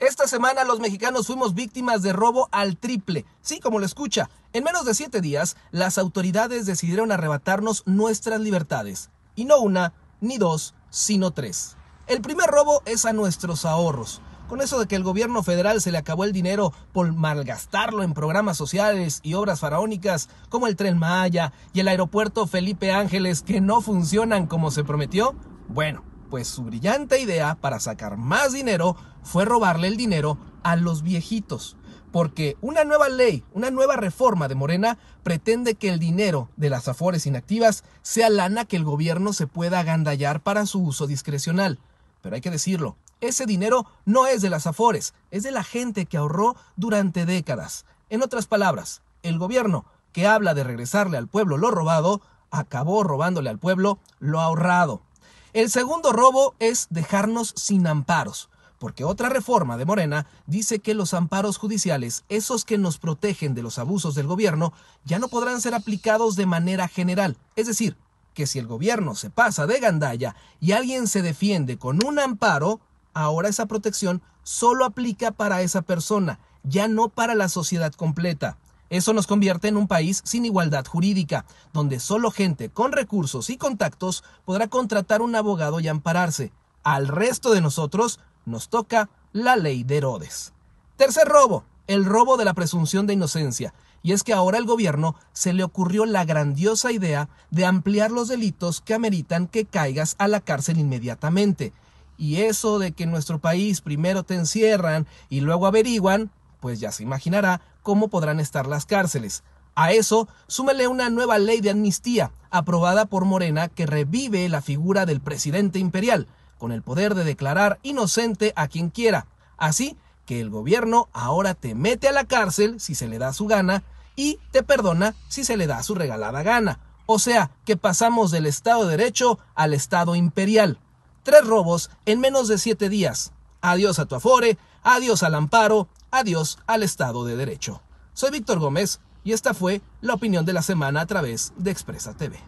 Esta semana los mexicanos fuimos víctimas de robo al triple. Sí, como lo escucha, en menos de siete días las autoridades decidieron arrebatarnos nuestras libertades. Y no una, ni dos, sino tres. El primer robo es a nuestros ahorros. Con eso de que el gobierno federal se le acabó el dinero por malgastarlo en programas sociales y obras faraónicas como el tren Maya y el aeropuerto Felipe Ángeles que no funcionan como se prometió, bueno, pues su brillante idea para sacar más dinero fue robarle el dinero a los viejitos. Porque una nueva ley, una nueva reforma de Morena pretende que el dinero de las afores inactivas sea lana que el gobierno se pueda agandallar para su uso discrecional. Pero hay que decirlo, ese dinero no es de las afores, es de la gente que ahorró durante décadas. En otras palabras, el gobierno que habla de regresarle al pueblo lo robado, acabó robándole al pueblo lo ahorrado. El segundo robo es dejarnos sin amparos, porque otra reforma de Morena dice que los amparos judiciales, esos que nos protegen de los abusos del gobierno, ya no podrán ser aplicados de manera general, es decir, que si el gobierno se pasa de gandalla y alguien se defiende con un amparo, ahora esa protección solo aplica para esa persona, ya no para la sociedad completa. Eso nos convierte en un país sin igualdad jurídica, donde solo gente con recursos y contactos podrá contratar un abogado y ampararse. Al resto de nosotros nos toca la ley de Herodes. Tercer robo, el robo de la presunción de inocencia. Y es que ahora el gobierno se le ocurrió la grandiosa idea de ampliar los delitos que ameritan que caigas a la cárcel inmediatamente. Y eso de que en nuestro país primero te encierran y luego averiguan, pues ya se imaginará cómo podrán estar las cárceles. A eso, súmele una nueva ley de amnistía, aprobada por Morena, que revive la figura del presidente imperial, con el poder de declarar inocente a quien quiera. Así que el gobierno ahora te mete a la cárcel si se le da su gana y te perdona si se le da su regalada gana. O sea, que pasamos del Estado de Derecho al Estado imperial. Tres robos en menos de siete días. Adiós a tu afore, adiós al amparo, adiós al Estado de Derecho. Soy Víctor Gómez y esta fue la opinión de la semana a través de Expresa TV.